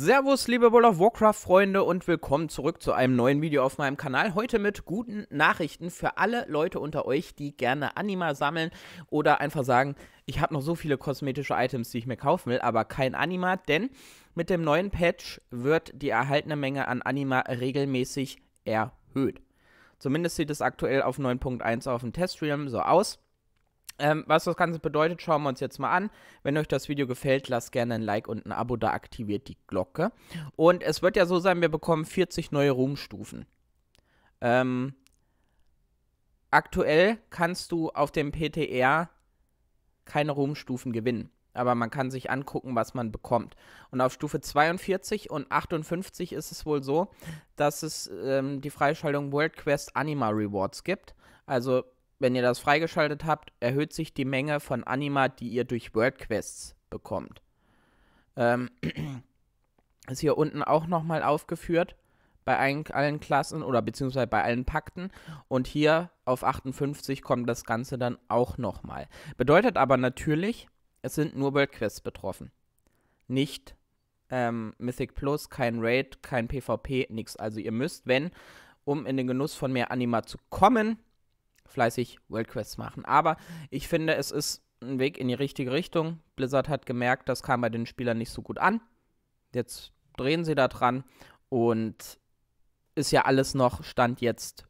Servus, liebe World of Warcraft-Freunde und willkommen zurück zu einem neuen Video auf meinem Kanal. Heute mit guten Nachrichten für alle Leute unter euch, die gerne Anima sammeln oder einfach sagen, ich habe noch so viele kosmetische Items, die ich mir kaufen will, aber kein Anima, denn mit dem neuen Patch wird die erhaltene Menge an Anima regelmäßig erhöht. Zumindest sieht es aktuell auf 9.1 auf dem Teststream so aus. Ähm, was das Ganze bedeutet, schauen wir uns jetzt mal an. Wenn euch das Video gefällt, lasst gerne ein Like und ein Abo da, aktiviert die Glocke. Und es wird ja so sein, wir bekommen 40 neue Ruhmstufen. Ähm, aktuell kannst du auf dem PTR keine Ruhmstufen gewinnen. Aber man kann sich angucken, was man bekommt. Und auf Stufe 42 und 58 ist es wohl so, dass es ähm, die Freischaltung World Quest Anima Rewards gibt. Also wenn ihr das freigeschaltet habt, erhöht sich die Menge von Anima, die ihr durch WordQuests bekommt. Ähm, ist hier unten auch nochmal aufgeführt bei allen, allen Klassen oder beziehungsweise bei allen Pakten. Und hier auf 58 kommt das Ganze dann auch nochmal. Bedeutet aber natürlich, es sind nur WordQuests betroffen. Nicht ähm, Mythic Plus, kein Raid, kein PvP, nichts. Also ihr müsst, wenn, um in den Genuss von mehr Anima zu kommen, fleißig Worldquests machen. Aber ich finde, es ist ein Weg in die richtige Richtung. Blizzard hat gemerkt, das kam bei den Spielern nicht so gut an. Jetzt drehen sie da dran und ist ja alles noch Stand jetzt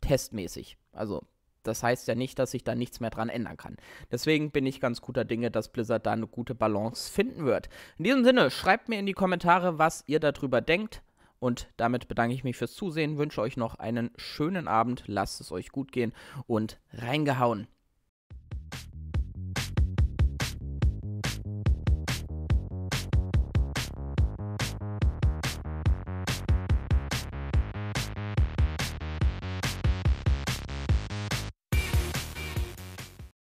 testmäßig. Also das heißt ja nicht, dass sich da nichts mehr dran ändern kann. Deswegen bin ich ganz guter Dinge, dass Blizzard da eine gute Balance finden wird. In diesem Sinne, schreibt mir in die Kommentare, was ihr darüber denkt. Und damit bedanke ich mich fürs Zusehen, wünsche euch noch einen schönen Abend, lasst es euch gut gehen und reingehauen.